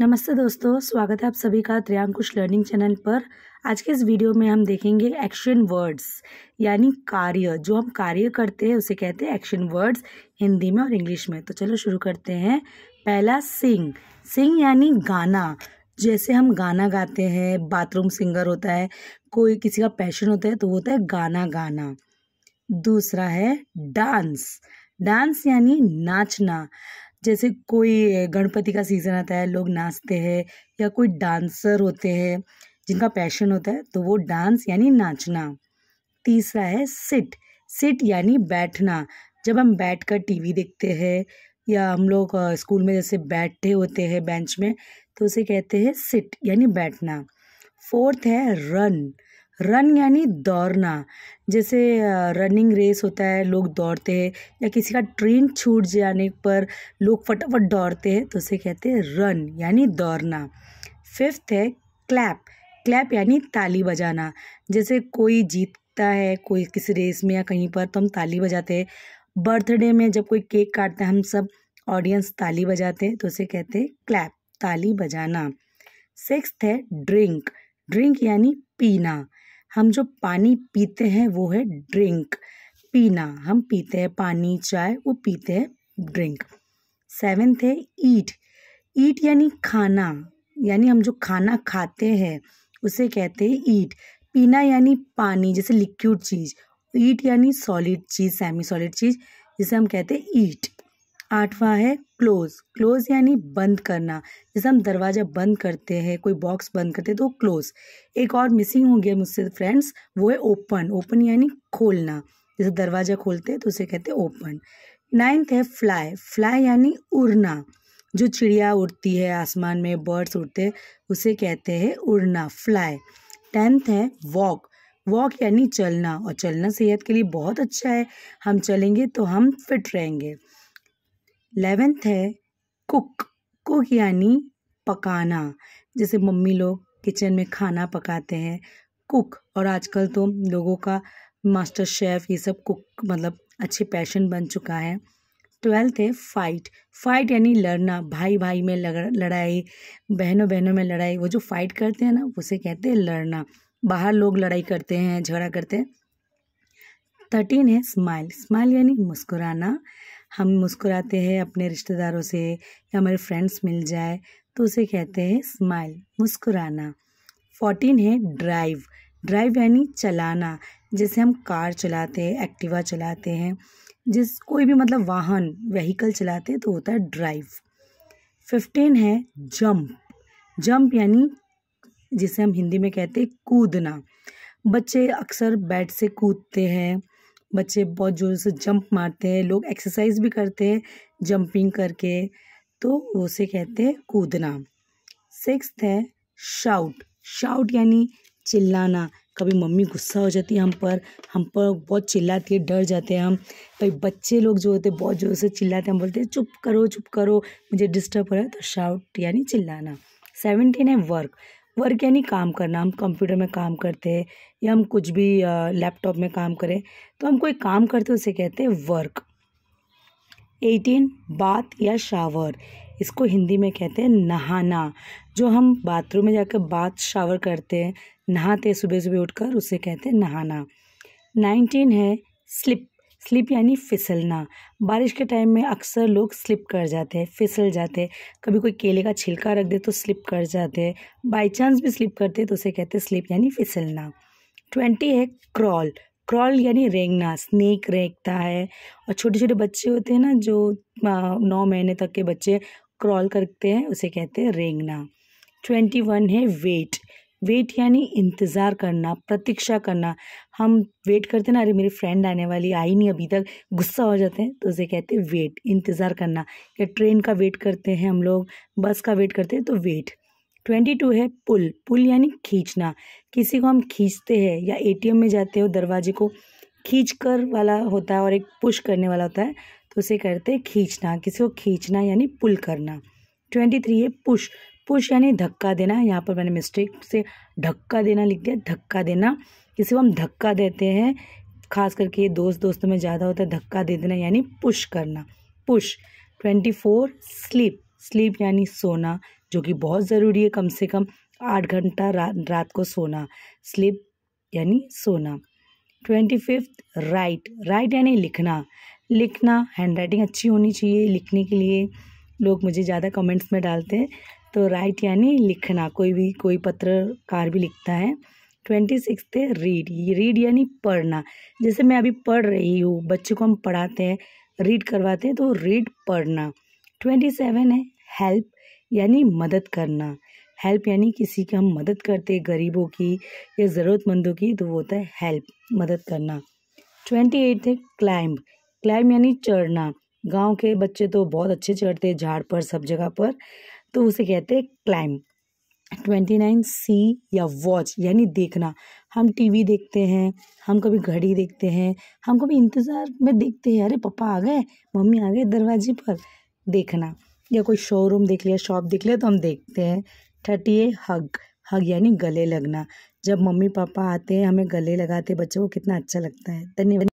नमस्ते दोस्तों स्वागत है आप सभी का त्रियांकुश लर्निंग चैनल पर आज के इस वीडियो में हम देखेंगे एक्शन वर्ड्स यानी कार्य जो हम कार्य करते हैं उसे कहते हैं एक्शन वर्ड्स हिंदी में और इंग्लिश में तो चलो शुरू करते हैं पहला सिंग सिंग यानी गाना जैसे हम गाना गाते हैं बाथरूम सिंगर होता है कोई किसी का पैशन होता है तो होता है गाना गाना दूसरा है डांस डांस यानी नाचना जैसे कोई गणपति का सीज़न आता है लोग नाचते हैं या कोई डांसर होते हैं जिनका पैशन होता है तो वो डांस यानी नाचना तीसरा है सिट सिट यानी बैठना जब हम बैठ कर टी देखते हैं या हम लोग स्कूल में जैसे बैठे होते हैं बेंच में तो उसे कहते हैं सिट यानी बैठना फोर्थ है रन रन यानी दौड़ना जैसे रनिंग रेस होता है लोग दौड़ते हैं या किसी का ट्रेन छूट जाने पर लोग फटाफट दौड़ते हैं तो उसे कहते हैं रन यानी दौड़ना फिफ्थ है क्लैप क्लैप यानी ताली बजाना जैसे कोई जीतता है कोई किसी रेस में या कहीं पर तो हम ताली बजाते हैं बर्थडे में जब कोई केक काटता है हम सब ऑडियंस ताली बजाते हैं तो उसे कहते हैं क्लैप ताली बजाना सिक्स है ड्रिंक ड्रिंक यानी पीना हम जो पानी पीते हैं वो है ड्रिंक पीना हम पीते हैं पानी चाय वो पीते हैं ड्रिंक सेवेंथ है ईट ईट यानी खाना यानी हम जो खाना खाते हैं उसे कहते हैं ईट पीना यानी पानी जैसे लिक्विड चीज़ ईट यानी सॉलिड चीज़ सेमी सॉलिड चीज़ जिसे हम कहते हैं ईट आठवां है क्लोज क्लोज यानी बंद करना जैसे हम दरवाज़ा बंद करते हैं कोई बॉक्स बंद करते हैं तो क्लोज एक और मिसिंग हो गया मुझसे फ्रेंड्स वो है ओपन ओपन यानी खोलना जैसे दरवाज़ा खोलते हैं तो उसे कहते हैं ओपन नाइन्थ है फ्लाई फ्लाई यानी उड़ना जो चिड़िया उड़ती है आसमान में बर्ड्स उड़ते हैं उसे कहते हैं उड़ना फ्लाई टेंथ है वॉक वॉक यानी चलना और चलना सेहत के लिए बहुत अच्छा है हम चलेंगे तो हम फिट रहेंगे इलेवेंथ है कुक कुक यानी पकाना जैसे मम्मी लोग किचन में खाना पकाते हैं कुक और आजकल तो लोगों का मास्टर शेफ़ ये सब कुक मतलब अच्छे पैशन बन चुका है ट्वेल्थ है फाइट फाइट यानी लड़ना भाई भाई में लड़ाई बहनों बहनों में लड़ाई वो जो फाइट करते हैं ना उसे कहते हैं लड़ना बाहर लोग लड़ाई करते हैं झगड़ा करते हैं थर्टीन है स्माइल स्माइल यानी मुस्कुराना हम मुस्कुराते हैं अपने रिश्तेदारों से या हमारे फ्रेंड्स मिल जाए तो उसे कहते हैं स्माइल मुस्कुराना फोर्टीन है ड्राइव ड्राइव यानी चलाना जैसे हम कार चलाते हैं एक्टिवा चलाते हैं जिस कोई भी मतलब वाहन व्हीकल चलाते हैं तो होता है ड्राइव फिफ्टीन है जंप जंप यानी जिसे हम हिंदी में कहते हैं कूदना बच्चे अक्सर बेड से कूदते हैं बच्चे बहुत जोर से जंप मारते हैं लोग एक्सरसाइज भी करते हैं जंपिंग करके तो उसे कहते हैं कूदना सिक्स है शाउट शाउट यानी चिल्लाना कभी मम्मी गुस्सा हो जाती है हम पर हम पर बहुत चिल्लाती है डर जाते हैं हम कभी बच्चे लोग जो होते हैं बहुत ज़ोर से चिल्लाते हैं हम बोलते हैं चुप करो चुप करो मुझे डिस्टर्ब हो रहा है तो शाउट यानी चिल्लाना सेवनटीन है वर्क वर्क यानी काम करना हम कंप्यूटर में काम करते हैं या हम कुछ भी लैपटॉप में काम करें तो हम कोई काम करते उसे कहते हैं वर्क एटीन बात या शावर इसको हिंदी में कहते हैं नहाना जो हम बाथरूम में जाकर बात शावर करते हैं नहाते सुबह सुबह उठकर उसे कहते हैं नहाना नाइनटीन है स्लिप स्लिप यानी फिसलना बारिश के टाइम में अक्सर लोग स्लिप कर जाते हैं फिसल जाते हैं कभी कोई केले का छिलका रख दे तो स्लिप कर जाते हैं बाई चांस भी स्लिप करते हैं तो उसे कहते हैं स्लिप यानी फिसलना ट्वेंटी है क्रॉल क्रॉल यानी रेंगना स्नेक रेंगता है और छोटे छोटे बच्चे होते हैं ना जो नौ महीने तक के बच्चे क्रॉल करते हैं उसे कहते हैं रेंगना ट्वेंटी वन है वेट वेट यानी इंतज़ार करना प्रतीक्षा करना हम वेट करते ना अरे मेरी फ्रेंड आने वाली आई नहीं अभी तक गुस्सा हो जाते हैं तो उसे कहते हैं वेट इंतज़ार करना या ट्रेन का वेट करते हैं हम लोग बस का वेट करते हैं तो वेट ट्वेंटी टू है पुल पुल यानी खींचना किसी को हम खींचते हैं या ए में जाते हो दरवाजे को खींच कर वाला होता है और एक पुश करने वाला होता है तो उसे कहते हैं खींचना किसी को खींचना यानी पुल करना ट्वेंटी थ्री है पुश पुश यानी धक्का देना यहाँ पर मैंने मिस्टेक से धक्का देना लिख दिया धक्का देना किसी को हम धक्का देते हैं खास करके ये दोस्त दोस्तों में ज़्यादा होता है धक्का दे देना यानी पुश करना push twenty four sleep sleep यानी सोना जो कि बहुत ज़रूरी है कम से कम आठ घंटा रा, रात को सोना स्लीप यानी सोना ट्वेंटी फिफ्थ राइट राइट यानी लिखना लिखना हैंड राइटिंग अच्छी होनी चाहिए लिखने के लिए लोग मुझे ज़्यादा कमेंट्स में डालते हैं तो राइट यानी लिखना कोई भी कोई पत्रकार भी लिखता है ट्वेंटी सिक्स रीड रीड यानी पढ़ना जैसे मैं अभी पढ़ रही हूँ बच्चे को हम पढ़ाते हैं रीड करवाते हैं तो रीड पढ़ना ट्वेंटी सेवन है हेल्प यानी मदद करना हेल्प यानी किसी की हम मदद करते हैं गरीबों की या ज़रूरतमंदों की तो वो होता है हेल्प मदद करना ट्वेंटी एट है क्लाइंब क्लाइंब यानी चढ़ना गांव के बच्चे तो बहुत अच्छे चढ़ते हैं झाड़ पर सब जगह पर तो उसे कहते हैं क्लाइम ट्वेंटी नाइन सी या वॉच यानी देखना हम टीवी देखते हैं हम कभी घड़ी देखते हैं हम कभी इंतज़ार में देखते हैं अरे पापा आ गए मम्मी आ गए दरवाजे पर देखना या कोई शोरूम देख लिया शॉप देख लिया तो हम देखते हैं थर्टी ए हग हग यानी गले लगना जब मम्मी पापा आते हैं हमें गले लगाते बच्चों को कितना अच्छा लगता है धन्यवाद